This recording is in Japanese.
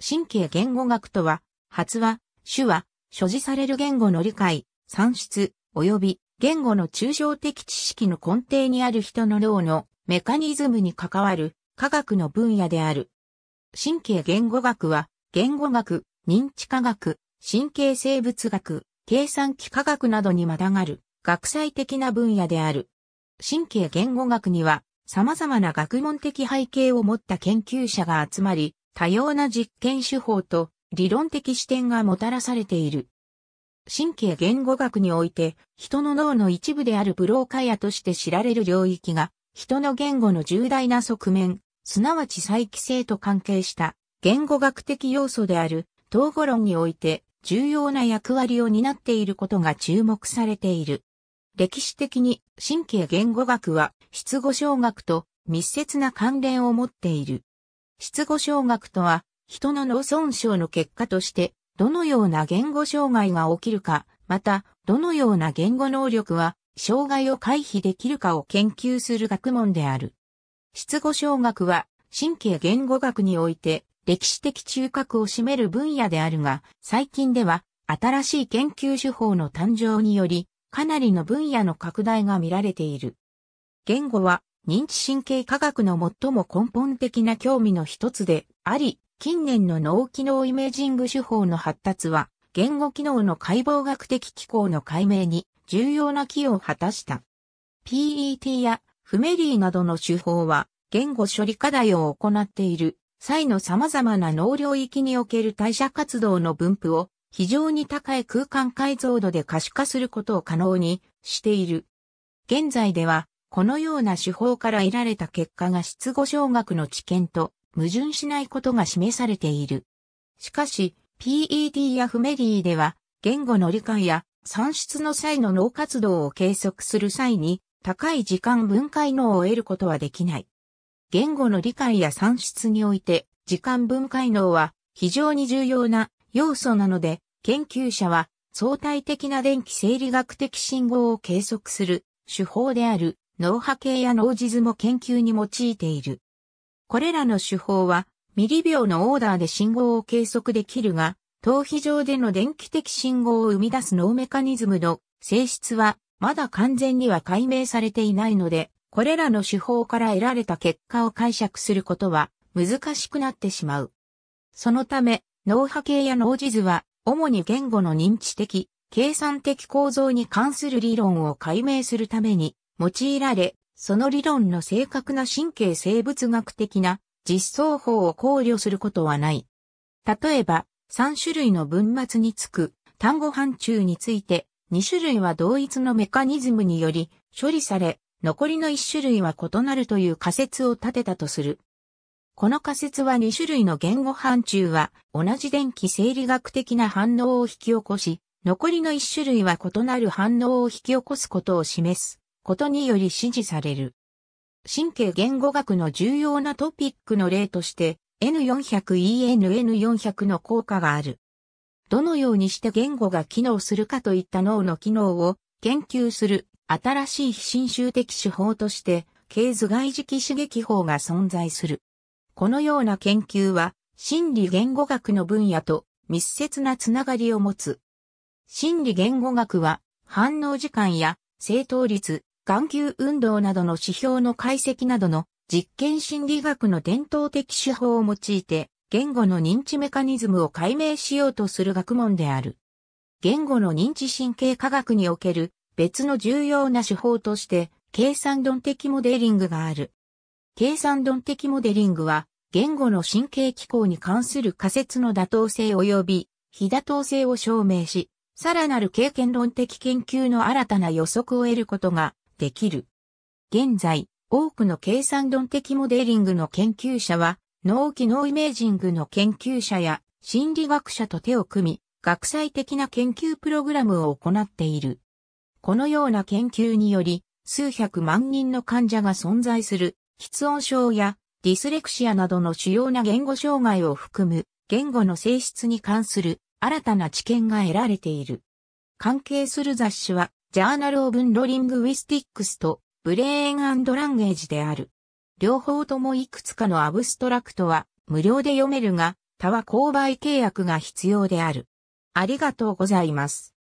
神経言語学とは、発話、手話、所持される言語の理解、算出、及び言語の抽象的知識の根底にある人の脳のメカニズムに関わる科学の分野である。神経言語学は、言語学、認知科学、神経生物学、計算機科学などにまたがる学際的な分野である。神経言語学には、様々な学問的背景を持った研究者が集まり、多様な実験手法と理論的視点がもたらされている。神経言語学において、人の脳の一部であるブローカヤとして知られる領域が、人の言語の重大な側面、すなわち再帰性と関係した言語学的要素である統合論において重要な役割を担っていることが注目されている。歴史的に神経言語学は失語小学と密接な関連を持っている。失語障学とは、人の脳損傷の結果として、どのような言語障害が起きるか、また、どのような言語能力は、障害を回避できるかを研究する学問である。失語障学は、神経言語学において、歴史的中核を占める分野であるが、最近では、新しい研究手法の誕生により、かなりの分野の拡大が見られている。言語は、認知神経科学の最も根本的な興味の一つであり、近年の脳機能イメージング手法の発達は、言語機能の解剖学的機構の解明に重要な寄与を果たした。PET やフメリーなどの手法は、言語処理課題を行っている際の様々な脳領域における代謝活動の分布を非常に高い空間解像度で可視化することを可能にしている。現在ではこのような手法から得られた結果が失語小学の知見と矛盾しないことが示されている。しかし、PED やフメリーでは、言語の理解や算出の際の脳活動を計測する際に、高い時間分解能を得ることはできない。言語の理解や算出において、時間分解能は非常に重要な要素なので、研究者は相対的な電気生理学的信号を計測する手法である脳波系や脳地図も研究に用いている。これらの手法は、ミリ秒のオーダーで信号を計測できるが、頭皮上での電気的信号を生み出す脳メカニズムの性質は、まだ完全には解明されていないので、これらの手法から得られた結果を解釈することは難しくなってしまう。そのため、脳波系や脳地図は、主に言語の認知的、計算的構造に関する理論を解明するために用いられ、その理論の正確な神経生物学的な実装法を考慮することはない。例えば、3種類の文末につく単語範疇について、2種類は同一のメカニズムにより処理され、残りの1種類は異なるという仮説を立てたとする。この仮説は2種類の言語範疇は同じ電気生理学的な反応を引き起こし、残りの1種類は異なる反応を引き起こすことを示す。ことにより支持される。神経言語学の重要なトピックの例として N400ENN400 の効果がある。どのようにして言語が機能するかといった脳の機能を研究する新しい非侵襲的手法として経図外磁気刺激法が存在する。このような研究は心理言語学の分野と密接なつながりを持つ。心理言語学は反応時間や正答率、眼球運動などの指標の解析などの実験心理学の伝統的手法を用いて、言語の認知メカニズムを解明しようとする学問である。言語の認知神経科学における別の重要な手法として、計算論的モデリングがある。計算論的モデリングは、言語の神経機構に関する仮説の妥当性及び非妥当性を証明し、さらなる経験論的研究の新たな予測を得ることができる。現在、多くの計算論的モデリングの研究者は、脳機能イメージングの研究者や心理学者と手を組み、学際的な研究プログラムを行っている。このような研究により、数百万人の患者が存在する、喫音症やディスレクシアなどの主要な言語障害を含む、言語の性質に関する新たな知見が得られている。関係する雑誌は、ジャーナル・オブ・ンロリング・ウィスティックスとブレーン・ランゲージである。両方ともいくつかのアブストラクトは無料で読めるが、他は購買契約が必要である。ありがとうございます。